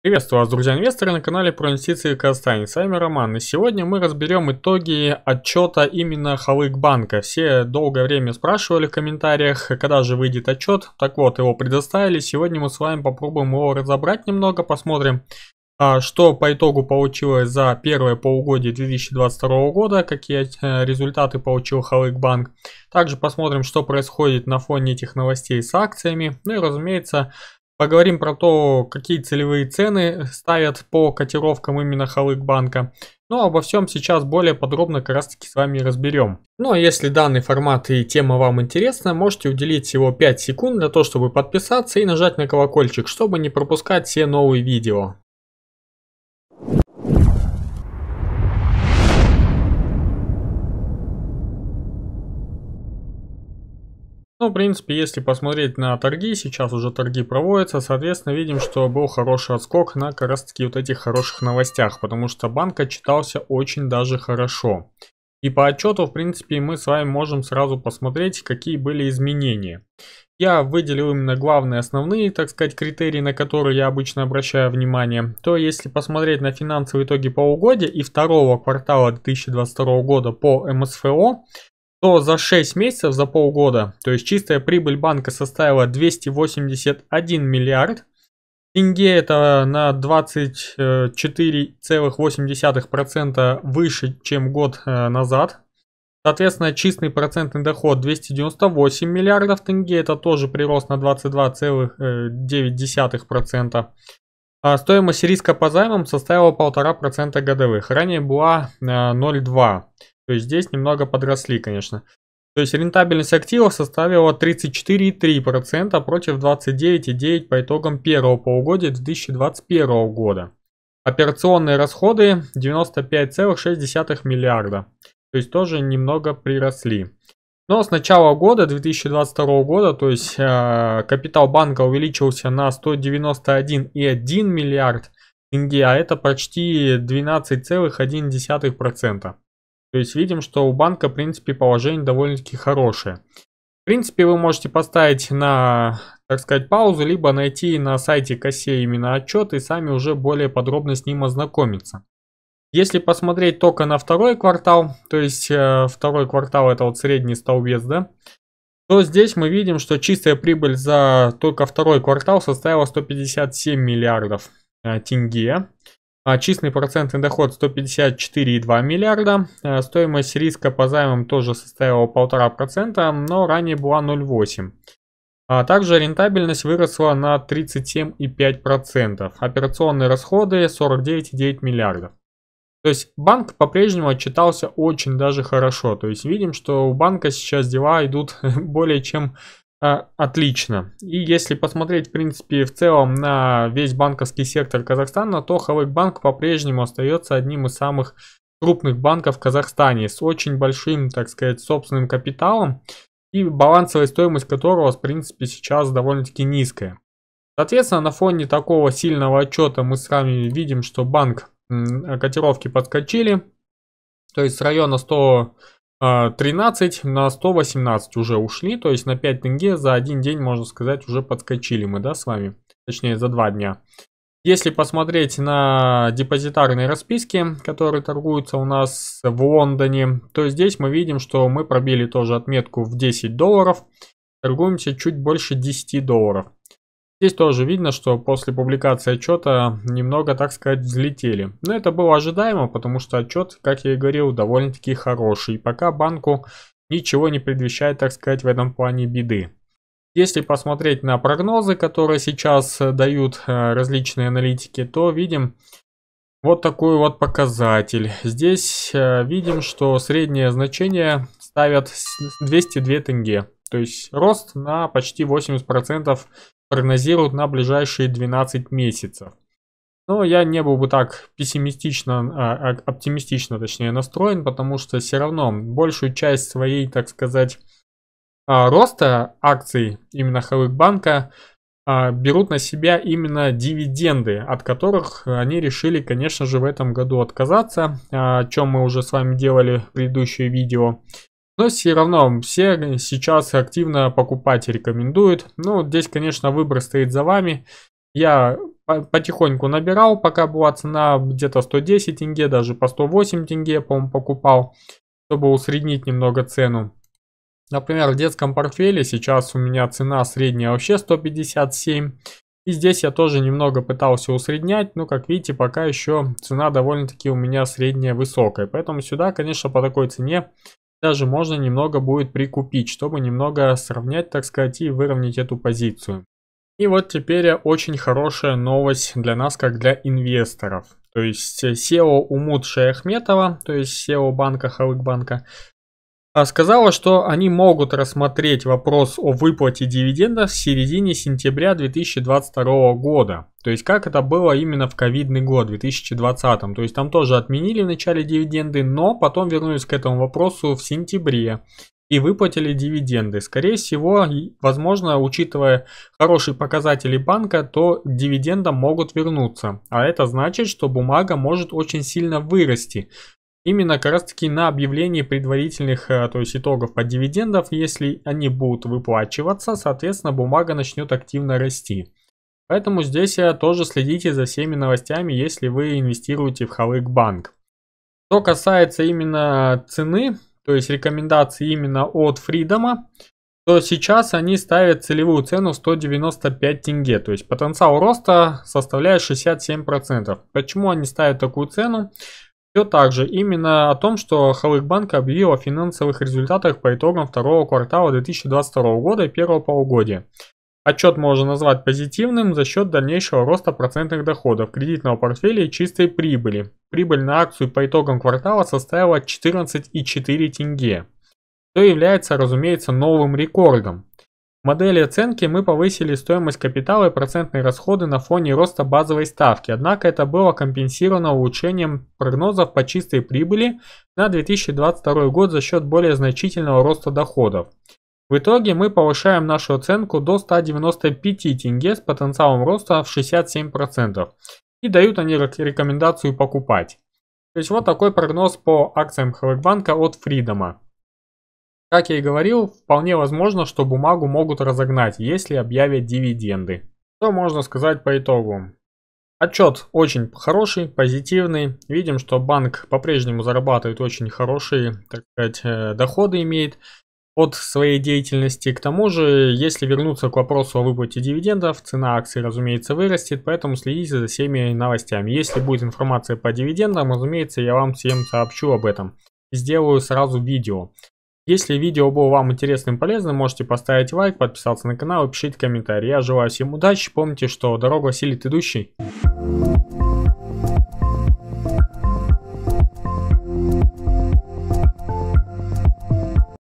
Приветствую вас, друзья инвесторы, на канале про инвестиции в Казахстане. С вами Роман, и сегодня мы разберем итоги отчета именно Халык Банка. Все долгое время спрашивали в комментариях, когда же выйдет отчет. Так вот, его предоставили. Сегодня мы с вами попробуем его разобрать немного, посмотрим, а, что по итогу получилось за первое полугодие 2022 года, какие э, результаты получил Халык Банк. Также посмотрим, что происходит на фоне этих новостей с акциями. Ну и, разумеется, Поговорим про то, какие целевые цены ставят по котировкам именно Халык-банка. Но ну, а обо всем сейчас более подробно как раз таки с вами разберем. Ну а если данный формат и тема вам интересна, можете уделить всего 5 секунд для того, чтобы подписаться и нажать на колокольчик, чтобы не пропускать все новые видео. Ну, в принципе, если посмотреть на торги, сейчас уже торги проводятся, соответственно, видим, что был хороший отскок на как раз таки вот этих хороших новостях, потому что банк отчитался очень даже хорошо. И по отчету, в принципе, мы с вами можем сразу посмотреть, какие были изменения. Я выделил именно главные основные, так сказать, критерии, на которые я обычно обращаю внимание. То если посмотреть на финансовые итоги полугодия и второго квартала 2022 года по МСФО, то за 6 месяцев, за полгода, то есть чистая прибыль банка составила 281 миллиард. Тенге это на 24,8% выше, чем год э, назад. Соответственно, чистый процентный доход 298 миллиардов тенге, это тоже прирост на 22,9%. А стоимость риска по займам составила 1,5% годовых, ранее была 0,2%. Э, то есть здесь немного подросли, конечно. То есть рентабельность активов составила 34,3% против 29,9% по итогам первого полугодия 2021 года. Операционные расходы 95,6 миллиарда. То есть тоже немного приросли. Но с начала года, 2022 года, то есть э, капитал банка увеличился на 191,1 миллиард тенге, а это почти 12,1%. То есть видим, что у банка, в принципе, положение довольно-таки хорошее. В принципе, вы можете поставить на, так сказать, паузу, либо найти на сайте Косе именно отчет и сами уже более подробно с ним ознакомиться. Если посмотреть только на второй квартал, то есть э, второй квартал это вот средний столбец, да, то здесь мы видим, что чистая прибыль за только второй квартал составила 157 миллиардов э, тенге. А, Чистый процентный доход 154,2 миллиарда. Э, стоимость риска по займам тоже составила 1,5%, но ранее была 0,8%. А также рентабельность выросла на 37,5%. Операционные расходы 49,9 миллиардов. То есть банк по-прежнему отчитался очень даже хорошо. То есть видим, что у банка сейчас дела идут более чем а, отлично. И если посмотреть, в принципе, в целом на весь банковский сектор Казахстана, то Халык Банк по-прежнему остается одним из самых крупных банков в Казахстане с очень большим, так сказать, собственным капиталом и балансовая стоимость которого, в принципе, сейчас довольно-таки низкая. Соответственно, на фоне такого сильного отчета мы с вами видим, что банк котировки подскочили, то есть с района 100 13 а, на 118 уже ушли, то есть на 5 тенге за один день, можно сказать, уже подскочили мы, да, с вами. Точнее, за два дня. Если посмотреть на депозитарные расписки, которые торгуются у нас в Лондоне, то здесь мы видим, что мы пробили тоже отметку в 10 долларов. Торгуемся чуть больше 10 долларов. Здесь тоже видно, что после публикации отчета немного, так сказать, взлетели. Но это было ожидаемо, потому что отчет, как я и говорил, довольно-таки хороший. И пока банку ничего не предвещает, так сказать, в этом плане беды. Если посмотреть на прогнозы, которые сейчас э, дают э, различные аналитики, то видим вот такой вот показатель. Здесь э, видим, что среднее значение ставят 202 тенге. То есть рост на почти 80% процентов прогнозируют на ближайшие 12 месяцев. Но ну, я не был бы так пессимистично, а, а оптимистично точнее настроен, потому что все равно большую часть своей, так сказать, а, роста акций именно Халык банка а, берут на себя именно дивиденды, от которых они решили, конечно же, в этом году отказаться, о чем мы уже с вами делали в предыдущее видео. Но все равно все сейчас активно покупать рекомендуют. Ну, здесь, конечно, выбор стоит за вами. Я потихоньку набирал, пока была цена где-то 110 тенге, даже по 108 тенге, по-моему, покупал, чтобы усреднить немного цену. Например, в детском портфеле сейчас у меня цена средняя вообще 157. И здесь я тоже немного пытался усреднять, но как видите, пока еще цена довольно-таки у меня средняя высокая. Поэтому сюда, конечно, по такой цене даже можно немного будет прикупить, чтобы немного сравнять, так сказать, и выровнять эту позицию. И вот теперь очень хорошая новость для нас, как для инвесторов. То есть SEO э, Умут Шаяхметова, то есть SEO банка Халыкбанка, а, сказала, что они могут рассмотреть вопрос о выплате дивидендов в середине сентября 2022 года. То есть как это было именно в ковидный год 2020. То есть там тоже отменили в начале дивиденды, но потом вернулись к этому вопросу в сентябре и выплатили дивиденды. Скорее всего, возможно, учитывая хорошие показатели банка, то дивиденды могут вернуться. А это значит, что бумага может очень сильно вырасти именно как раз таки на объявлении предварительных, э, то есть итогов по дивидендов, если они будут выплачиваться, соответственно бумага начнет активно расти. Поэтому здесь я э, тоже следите за всеми новостями, если вы инвестируете в Халык Банк. Что касается именно цены, то есть рекомендации именно от Фридома, то сейчас они ставят целевую цену 195 тенге, то есть потенциал роста составляет 67%. Почему они ставят такую цену? Все так же, именно о том, что Халыкбанк объявил о финансовых результатах по итогам второго квартала 2022 года и первого полугодия. Отчет можно назвать позитивным за счет дальнейшего роста процентных доходов, кредитного портфеля и чистой прибыли. Прибыль на акцию по итогам квартала составила 14,4 тенге, что является, разумеется, новым рекордом модели оценки мы повысили стоимость капитала и процентные расходы на фоне роста базовой ставки, однако это было компенсировано улучшением прогнозов по чистой прибыли на 2022 год за счет более значительного роста доходов. В итоге мы повышаем нашу оценку до 195 тенге с потенциалом роста в 67% и дают они рекомендацию покупать. То есть вот такой прогноз по акциям Хавекбанка от Фридома. Как я и говорил, вполне возможно, что бумагу могут разогнать, если объявят дивиденды. Что можно сказать по итогу? Отчет очень хороший, позитивный. Видим, что банк по-прежнему зарабатывает очень хорошие, так сказать, э, доходы имеет от своей деятельности. К тому же, если вернуться к вопросу о выплате дивидендов, цена акций, разумеется, вырастет, поэтому следите за всеми новостями. Если будет информация по дивидендам, разумеется, я вам всем сообщу об этом. Сделаю сразу видео. Если видео было вам интересным и полезным, можете поставить лайк, подписаться на канал и пишите комментарий. Я желаю всем удачи. Помните, что дорога силит идущий.